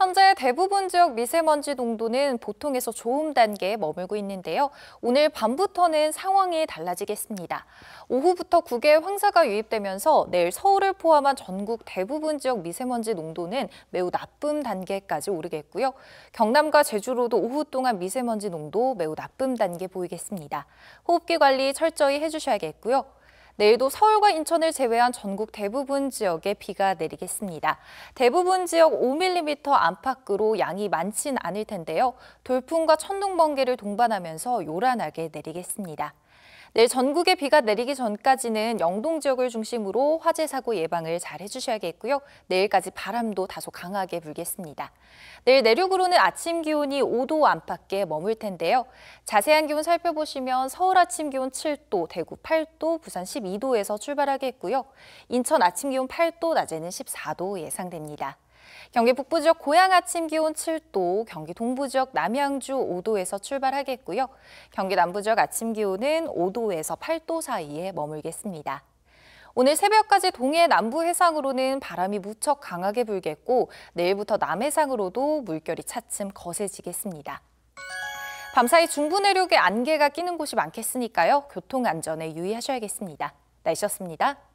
현재 대부분 지역 미세먼지 농도는 보통에서 좋음 단계에 머물고 있는데요. 오늘 밤부터는 상황이 달라지겠습니다. 오후부터 국외 황사가 유입되면서 내일 서울을 포함한 전국 대부분 지역 미세먼지 농도는 매우 나쁨 단계까지 오르겠고요. 경남과 제주로도 오후 동안 미세먼지 농도 매우 나쁨 단계 보이겠습니다. 호흡기 관리 철저히 해주셔야겠고요. 내일도 서울과 인천을 제외한 전국 대부분 지역에 비가 내리겠습니다. 대부분 지역 5mm 안팎으로 양이 많진 않을 텐데요. 돌풍과 천둥 번개를 동반하면서 요란하게 내리겠습니다. 내일 전국에 비가 내리기 전까지는 영동 지역을 중심으로 화재 사고 예방을 잘 해주셔야겠고요. 내일까지 바람도 다소 강하게 불겠습니다. 내일 내륙으로는 아침 기온이 5도 안팎에 머물 텐데요. 자세한 기온 살펴보시면 서울 아침 기온 7도, 대구 8도, 부산 12도에서 출발하겠고요. 인천 아침 기온 8도, 낮에는 14도 예상됩니다. 경기 북부 지역 고양 아침 기온 7도, 경기 동부 지역 남양주 5도에서 출발하겠고요. 경기 남부 지역 아침 기온은 5도에서 8도 사이에 머물겠습니다. 오늘 새벽까지 동해 남부 해상으로는 바람이 무척 강하게 불겠고 내일부터 남해상으로도 물결이 차츰 거세지겠습니다. 밤사이 중부 내륙에 안개가 끼는 곳이 많겠으니까요. 교통 안전에 유의하셔야겠습니다. 날씨였습니다.